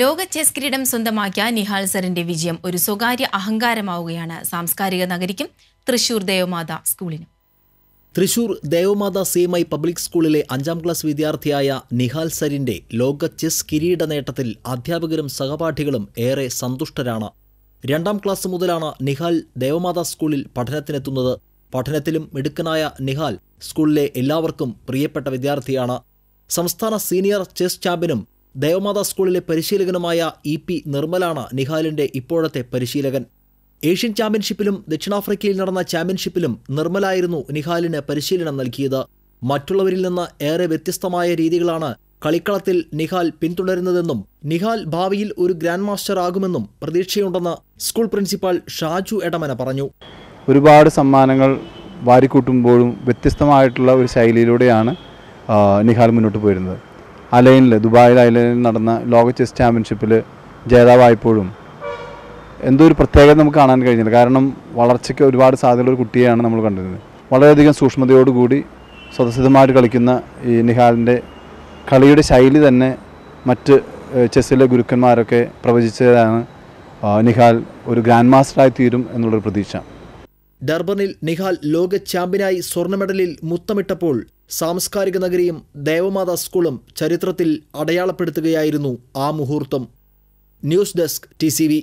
ലോക ചെസ് കിരീടം സ്വന്തമാക്കിയ നിഹാൽ സറിന്റെ വിജയം ഒരു സ്വകാര്യ അഹങ്കാരമാവുകയാണ് സാംസ്കാരിക നഗരിക്കും തൃശൂർ ദേവമാത സ്കൂളിനും തൃശൂർ ദേവമാത സീമൈ പബ്ലിക് സ്കൂളിലെ അഞ്ചാം ക്ലാസ് വിദ്യാർത്ഥിയായ നിഹാൽ സരിന്റെ ലോക ചെസ് കിരീട നേട്ടത്തിൽ അധ്യാപകരും സഹപാഠികളും ഏറെ സന്തുഷ്ടരാണ് രണ്ടാം ക്ലാസ് മുതലാണ് നിഹാൽ ദേവമാത സ്കൂളിൽ പഠനത്തിനെത്തുന്നത് പഠനത്തിലും മിടുക്കനായ നിഹാൽ സ്കൂളിലെ എല്ലാവർക്കും പ്രിയപ്പെട്ട വിദ്യാർത്ഥിയാണ് സംസ്ഥാന സീനിയർ ചെസ് ചാമ്പ്യനും ദേവമാതാ സ്കൂളിലെ പരിശീലകനുമായ ഇ പി നിർമ്മലാണ് നിഹാലിന്റെ ഇപ്പോഴത്തെ പരിശീലകൻ ഏഷ്യൻ ചാമ്പ്യൻഷിപ്പിലും ദക്ഷിണാഫ്രിക്കയിൽ നടന്ന ചാമ്പ്യൻഷിപ്പിലും നിർമ്മലായിരുന്നു നിഹാലിന് പരിശീലനം നൽകിയത് മറ്റുള്ളവരിൽ നിന്ന് ഏറെ വ്യത്യസ്തമായ രീതികളാണ് കളിക്കളത്തിൽ നിഹാൽ പിന്തുടരുന്നതെന്നും നിഹാൽ ഭാവിയിൽ ഒരു ഗ്രാൻഡ് മാസ്റ്റർ ആകുമെന്നും പ്രതീക്ഷയുണ്ടെന്ന് സ്കൂൾ പ്രിൻസിപ്പാൾ ഷാജു എടമന പറഞ്ഞു ഒരുപാട് സമ്മാനങ്ങൾ വാരിക്കൂട്ടുമ്പോഴും വ്യത്യസ്തമായിട്ടുള്ള ഒരു ശൈലിയിലൂടെയാണ് നിഹാൽ മുന്നോട്ട് പോയിരുന്നത് അലൈനിൽ ദുബായിൽ അലൈനിൽ നടന്ന ലോക ചെസ് ചാമ്പ്യൻഷിപ്പിൽ ജേതാവായപ്പോഴും എന്തോ ഒരു പ്രത്യേകത നമുക്ക് കാണാൻ കഴിഞ്ഞില്ല കാരണം വളർച്ചയ്ക്ക് ഒരുപാട് സാധ്യതയുള്ള ഒരു കുട്ടിയെയാണ് നമ്മൾ കണ്ടിരുന്നത് വളരെയധികം സൂക്ഷ്മതയോടുകൂടി സ്വതസിദ്ധമായിട്ട് കളിക്കുന്ന ഈ നിഹാലിൻ്റെ കളിയുടെ ശൈലി തന്നെ മറ്റ് ചെസ്സിലെ ഗുരുക്കന്മാരൊക്കെ പ്രവചിച്ചതാണ് നിഹാൽ ഒരു ഗ്രാൻഡ് മാസ്റ്ററായി തീരും എന്നുള്ളൊരു പ്രതീക്ഷ ഡർബണിൽ നിഹാൽ ലോക ചാമ്പ്യനായി സ്വർണ്ണ മെഡലിൽ മുത്തമിട്ടപ്പോൾ സാംസ്കാരിക നഗരിയും ദേവമാതാ സ്കൂളും ചരിത്രത്തിൽ അടയാളപ്പെടുത്തുകയായിരുന്നു ആ മുഹൂർത്തം ന്യൂസ് ഡെസ്ക് ടി